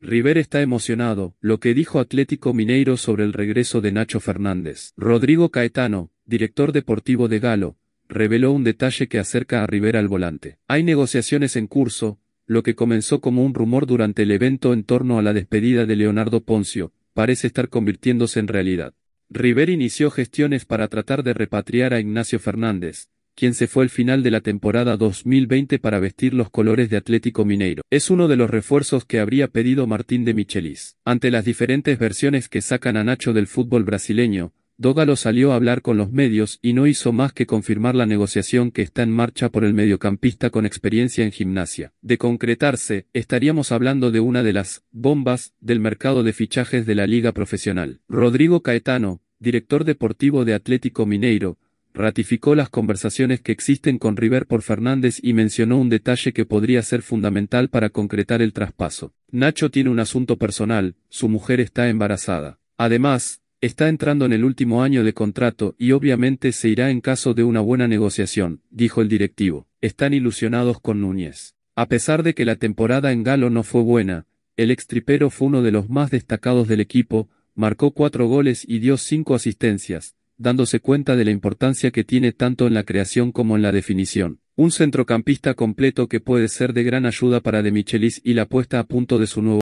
River está emocionado, lo que dijo Atlético Mineiro sobre el regreso de Nacho Fernández. Rodrigo Caetano, director deportivo de Galo, reveló un detalle que acerca a River al volante. Hay negociaciones en curso, lo que comenzó como un rumor durante el evento en torno a la despedida de Leonardo Poncio, parece estar convirtiéndose en realidad. River inició gestiones para tratar de repatriar a Ignacio Fernández, quien se fue al final de la temporada 2020 para vestir los colores de Atlético Mineiro. Es uno de los refuerzos que habría pedido Martín de Michelis. Ante las diferentes versiones que sacan a Nacho del fútbol brasileño, Dógalo salió a hablar con los medios y no hizo más que confirmar la negociación que está en marcha por el mediocampista con experiencia en gimnasia. De concretarse, estaríamos hablando de una de las bombas del mercado de fichajes de la liga profesional. Rodrigo Caetano, director deportivo de Atlético Mineiro, ratificó las conversaciones que existen con River por Fernández y mencionó un detalle que podría ser fundamental para concretar el traspaso. Nacho tiene un asunto personal, su mujer está embarazada. Además, está entrando en el último año de contrato y obviamente se irá en caso de una buena negociación, dijo el directivo. Están ilusionados con Núñez. A pesar de que la temporada en Galo no fue buena, el extripero fue uno de los más destacados del equipo, marcó cuatro goles y dio cinco asistencias, dándose cuenta de la importancia que tiene tanto en la creación como en la definición. Un centrocampista completo que puede ser de gran ayuda para De Michelis y la puesta a punto de su nuevo